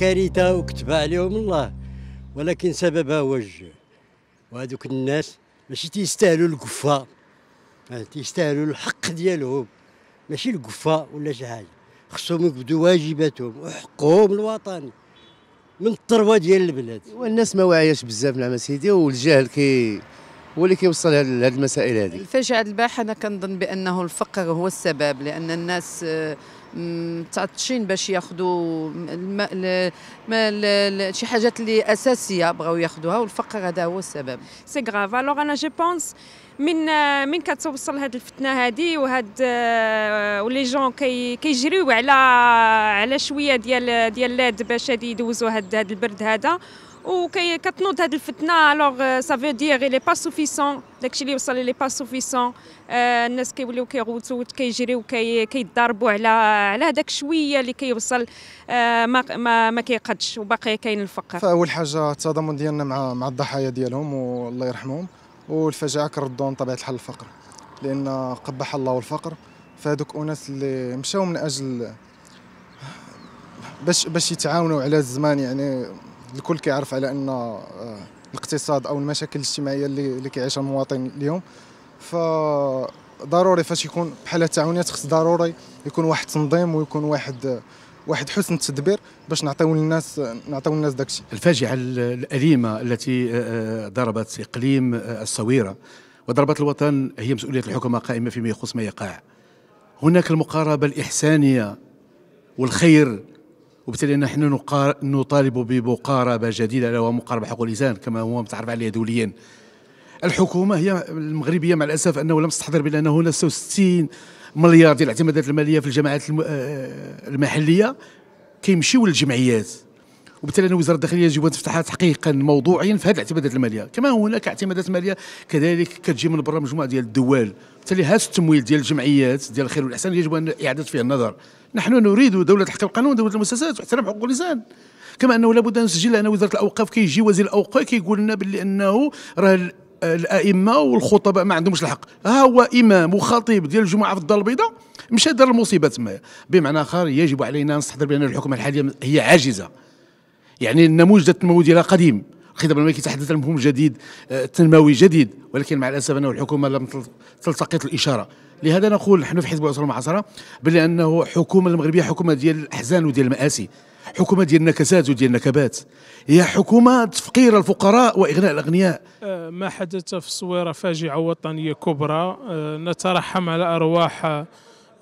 كارثه وكتب عليهم الله ولكن سببها هو الجوع وهذوك الناس ماشي تيستاهلوا القفه يعني تيستاهلوا الحق ديالهم ماشي القفه ولا شي حاجه خصهم يبدوا واجباتهم وحقهم الوطني من الثروه ديال البلاد والناس ما واعياش بزاف نعم سيدي والجهل كي هو اللي كيوصل لهذه المسائل هذه الفجعه الباحه انا كنظن بانه الفقر هو السبب لان الناس آه، متعطشين باش ياخذوا شي حاجات اللي اساسيه بغاو ياخذوها والفقر هذا هو السبب سي غراف الوغ انا جي بونس من آه، من كتوصل هذه الفتنه هذه وهاد آه، ولي جون كيجريو على على شويه ديال ديال لاد باش يدوزوا هاد هاد البرد هذا وكتنوض هذه الفتنه الوغ سافو دير لي با سوفيسون داكشي اللي وصل لي با سوفيسون الناس كيوليو كيغوتوا كيجريو كيضربوا على على هذاك شويه اللي كيوصل ما ما, ما كيقدش وباقي كاين الفقر فاول حاجه التضامن ديالنا مع مع الضحايا ديالهم والله يرحمهم والفجاعه كردون طبيعه الحال الفقر لان قبح الله الفقر فهذوك اناس اللي مشاو من اجل باش باش يتعاونوا على الزمان يعني الكل كيعرف على ان آه، الاقتصاد او المشاكل الاجتماعيه اللي اللي كيعيشها المواطن اليوم ف ضروري فاش يكون بحال التعاونيات خص ضروري يكون واحد التنظيم ويكون واحد واحد حسن التدبير باش نعطيو للناس نعطيو للناس داكشي الفاجعه الاليمه التي آه، آه، ضربت اقليم الصويره وضربت الوطن هي مسؤوليه الحكومه قائمه فيما يخص ما يقع هناك المقاربه الاحسانيه والخير وبالتالي نحن نطالب بمقاربه جديده لو ومقاربه حقوق الانسان كما هو متعرف عليه دوليا الحكومه هي المغربيه مع الاسف انه لم تستحضر بان هنا 66 مليار ديال الاعتمادات الماليه في الجماعات آه، المحليه كيمشيو للجمعيات وبالتالي ان وزاره الداخليه يجب ان تفتح تحقيقا موضوعيا في هذه الاعتمادات الماليه كما هناك اعتمادات ماليه كذلك كتجي من برا مجموعه ديال الدول بالتالي هذا التمويل ديال الجمعيات ديال الخير والاحسان يجب ان اعاده فيه النظر نحن نريد دوله حق القانون دوله المؤسسات واحترام حقوق الانسان كما انه لابد ان نسجل ان وزاره الاوقاف كيجي وزير الاوقاف كيقول لنا باللي انه راه الائمه والخطباء ما عندهمش الحق ها هو امام وخطيب ديال الجمعه في الدار البيضاء مشى دار المصيبه تما بمعنى اخر يجب علينا نستحضر بان الحكومه الحاليه هي عاجزه يعني النموذج التنموي ديالها قديم الخطاب الملكي تحدث عن مفهوم جديد آه، تنموي جديد ولكن مع الاسف انه الحكومه لم تلتقط الاشاره لهذا نقول نحن في حزب الاسره المعاصره بلي انه الحكومه المغربيه حكومه ديال الاحزان وديال المآسي حكومه ديال النكسات وديال النكبات هي حكومه تفقير الفقراء واغناء الاغنياء آه، ما حدث في الصويره فاجعه وطنيه كبرى آه، نترحم على ارواح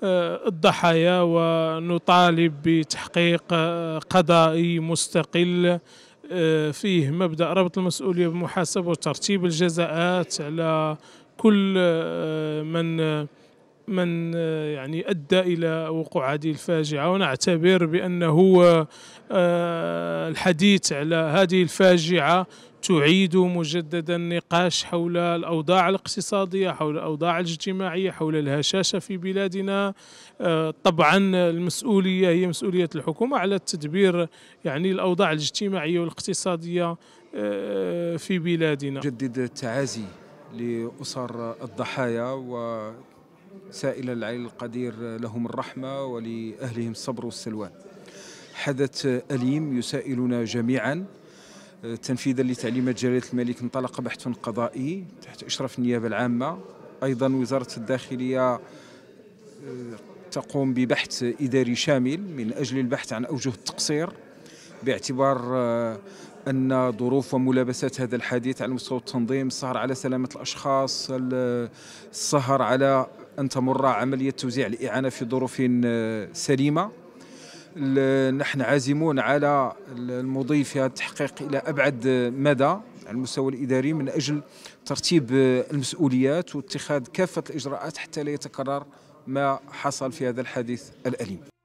الضحايا ونطالب بتحقيق آه، قضائي مستقل آه، فيه مبدا ربط المسؤوليه بالمحاسبه وترتيب الجزاءات على كل آه، من من يعني ادى الى وقوع هذه الفاجعه ونعتبر بانه الحديث على هذه الفاجعه تعيد مجددا النقاش حول الاوضاع الاقتصاديه حول الاوضاع الاجتماعيه حول الهشاشه في بلادنا آه، طبعا المسؤوليه هي مسؤوليه الحكومه على تدبير يعني الاوضاع الاجتماعيه والاقتصاديه آه، في بلادنا جدد التعازي لاسر الضحايا و سائل العلي القدير لهم الرحمه ولاهلهم الصبر والسلوان حدث اليم يسائلنا جميعا تنفيذا لتعليمات جلالة الملك انطلق بحث قضائي تحت إشراف النيابة العامة أيضا وزارة الداخلية آه، تقوم ببحث إداري شامل من أجل البحث عن أوجه التقصير باعتبار آه، أن ظروف وملابسات هذا الحديث على مستوى التنظيم السهر على سلامة الأشخاص السهر على أن تمر عملية توزيع الإعانة في ظروف آه، سليمة نحن عازمون على المضي في هذا التحقيق الى ابعد مدى على المستوى الاداري من اجل ترتيب المسؤوليات واتخاذ كافه الاجراءات حتى لا يتكرر ما حصل في هذا الحادث الاليم